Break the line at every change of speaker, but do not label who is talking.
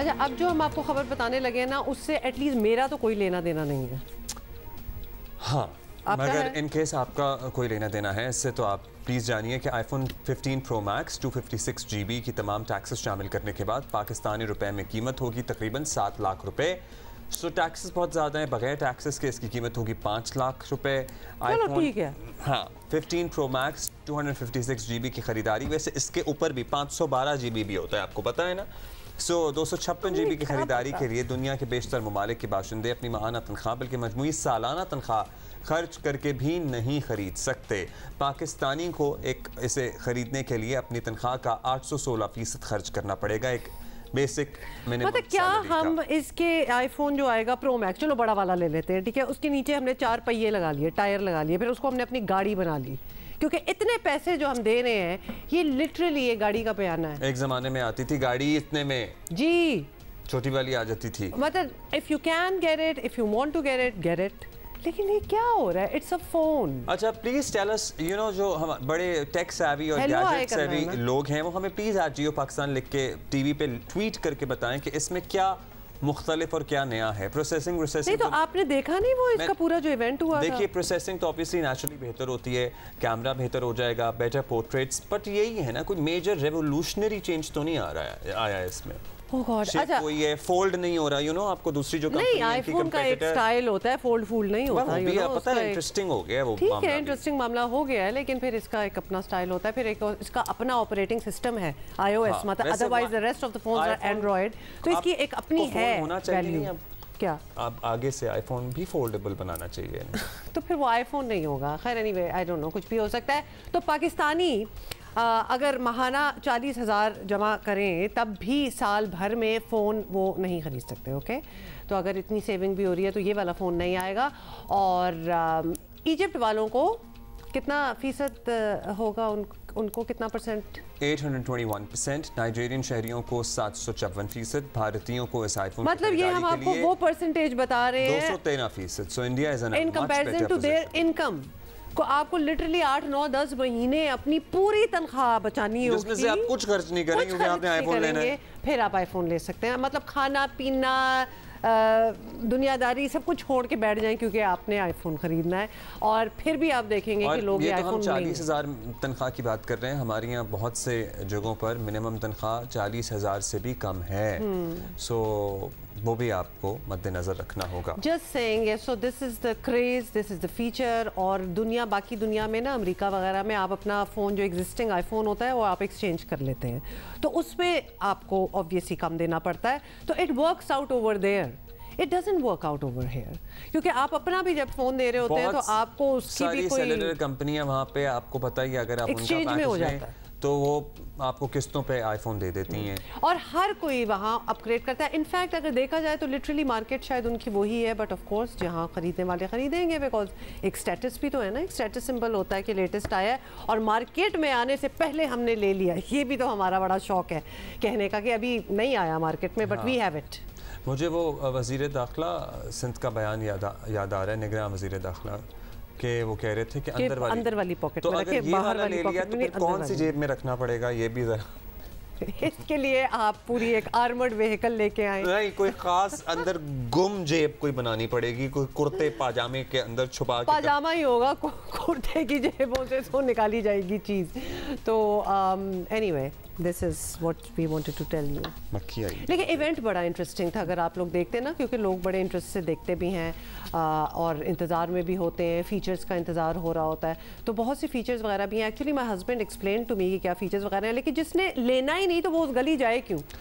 अच्छा अब जो हम आपको खबर बताने लगे हैं ना उससे एटलीस्ट मेरा तो कोई लेना देना नहीं है
हाँ मगर इन केस आपका कोई लेना देना है इससे तो आप प्लीज़ जानिए कि आईफोन 15 प्रो मैक्स 256 जीबी की तमाम टैक्सेस शामिल करने के बाद पाकिस्तानी रुपए में कीमत होगी तकरीबन सात लाख रुपए सो टैक्सेस बहुत ज़्यादा हैं बगैर टैक्सेस के इसकी कीमत होगी पाँच लाख रुपए आईफोन ठीक है हाँ 15 प्रो मैक्स 256 जीबी की ख़रीदारी वैसे इसके ऊपर भी पाँच भी होता है आपको पता है ना सो दो सौ छप्पन जी बी की खरीदारी के लिए दुनिया के बेशतर ममालिक के बाशिंदे अपनी महाना तनख्वाह बल्कि मजमू सालाना तनख्वाह खर्च करके भी नहीं खरीद सकते पाकिस्तानी को एक इसे ख़रीदने के लिए अपनी तनख्वाह का आठ सौ सोलह फ़ीसद खर्च करना पड़ेगा एक बेसिक मतलब क्या हम
इसके आईफोन जो आएगा प्रो मैक्स चलो बड़ा वाला ले लेते हैं ठीक है उसके नीचे हमने चार पहिए लगा लिए टायर लगा लिए फिर उसको हमने अपनी गाड़ी बना ली क्योंकि इतने पैसे जो हम दे रहे हैं ये लिटरली ये गाड़ी का बयाना
है एक जमाने में आती थी गाड़ी इतने में जी छोटी वाली आ जाती थी
मतलब if you can get it if you want to get it get it लेकिन ये क्या हो रहा है इट्स अ फोन
अच्छा please tell us you know जो हम बड़े टेक सेवी और गैजेट सेवी लोग हैं वो हमें प्लीज आज जियो पाकिस्तान लिख के टीवी पे ट्वीट करके बताएं कि इसमें क्या मुख्तलिफ और क्या नया है प्रोसेसिंग प्रोसेसिंग तो, तो
आपने देखा नहीं वो इसका पूरा जो इवेंट हुआ देखिए
प्रोसेसिंग तो ऑब्वियसली नेचुरली बेहतर होती है कैमरा बेहतर हो जाएगा बेटर पोर्ट्रेट्स बट यही है ना कोई मेजर रेवोल्यूशनरी चेंज तो नहीं आ रहा है आया है इसमें
Oh अच्छा
फोल्ड नहीं हो रहा यू नो आपको दूसरी जो नहीं आईफोन का एक स्टाइल
होता है फोल्ड नहीं होता you know, पता है इंटरेस्टिंग
हो गया वो ठीक है
इंटरेस्टिंग मामला हो गया है लेकिन फिर इसका एक अपना स्टाइल होता है फिर एक इसका अपना ऑपरेटिंग सिस्टम है आईओएस हाँ, मतलब otherwise the rest of the phones are Android तो इसकी एक अपनी है वैल्यू क्या
आगे से आईफोन भी फोल्डेबल बनाना चाहिए
तो फिर वो आईफोन नहीं होगा खैर एनीवे आई डोंट नो कुछ भी हो सकता है तो पाकिस्तानी अगर महाना चालीस हज़ार जमा करें तब भी साल भर में फ़ोन वो नहीं ख़रीद सकते ओके तो अगर इतनी सेविंग भी हो रही है तो ये वाला फ़ोन नहीं आएगा और इजिप्ट वालों को कितना फीसद होगा उन, उनको कितना परसेंट
821 परसेंट नाइजेरियन शहरियों को सात सौ चौवन फीसद भारतीयों को इस आईफोन मतलब ये हम आपको वो
परसेंटेज बता रहे हैं दो सौ
तेरह फीसद so India is an in comparison to their
income को आपको लिटरली आठ नौ दस महीने अपनी पूरी तनख्वाह बचानी होगी से आप
कुछ खर्च नहीं करेंगे क्योंकि आपने आईफोन लेना है
फिर आप आईफोन ले सकते हैं मतलब खाना पीना दुनियादारी सब कुछ छोड़ के बैठ जाएं क्योंकि आपने आईफोन खरीदना है और फिर भी आप देखेंगे कि लोग ये तो चालीस
हज़ार तनख्वाह की बात कर रहे हैं हमारे यहाँ बहुत से जगहों पर मिनिमम तनख्वाह चालीस हज़ार से भी कम है सो हम्म। वो भी आपको मद्देनज़र रखना होगा
just saying so this is the craze this is the feature और दुनिया बाकी दुनिया में ना अमेरिका वगैरह में आप अपना फ़ोन जो एग्जिस्टिंग आईफोन होता है वो आप एक्सचेंज कर लेते हैं तो उसमें आपको ऑब्वियसली कम देना पड़ता है तो it works out over there it doesn't work out over here क्योंकि आप अपना भी जब फोन दे रहे होते हैं तो आपको उसकी भी कोई
कंपनियां वहां पे आपको पता ही अगर आप एक्सचेंज में हो जाता है तो वो आपको किस्तों पे आईफोन दे देती हैं
हम्म। और हर कोई वहाँ अपग्रेड करता है इनफैक्ट अगर देखा जाए तो लिटरली मार्केट शायद उनकी वही है बट ऑफ कोर्स जहाँ ख़रीदने वाले ख़रीदेंगे बिकॉज एक स्टेटस भी तो है ना एक स्टेटस सिंबल होता है कि लेटेस्ट आया है और मार्केट में आने से पहले हमने ले लिया ये भी तो हमारा बड़ा शौक है कहने का कि अभी नहीं आया मार्केट में बट वी हैव इट
मुझे वो वजीर दाखिला सिंध का बयान याद याद आ रहा है निगरान वजीर दाखिला कि वो कह रहे थे कि अंदर वाली अंदर वाली पॉकेट तो में रखे बाहर वाली पॉकेट तो में तो कौन सी जेब में रखना पड़ेगा ये भी जरा
इसके लिए आप पूरी एक आर्मर्ड व्हीकल लेके आए
नहीं कोई खास अंदर गुम जेब कोई बनानी पड़ेगी कोई कुर्ते पाजामे के अंदर छुपा पाजामा
ही होगा कुर्ते की जेबों से तो निकाली जाएगी चीज़ तो anyway um, this is what we wanted to tell you लेकिन इवेंट बड़ा इंटरेस्टिंग था अगर आप लोग देखते हैं ना क्योंकि लोग बड़े इंटरेस्ट से देखते भी हैं और इंतज़ार में भी होते हैं फीचर्स का इंतज़ार हो रहा होता है तो बहुत सी फीचर्स वगैरह भी हैं actually my husband explain to me कि क्या फीचर्स वगैरह हैं लेकिन जिसने लेना ही नहीं तो वो उस गली जाए क्यों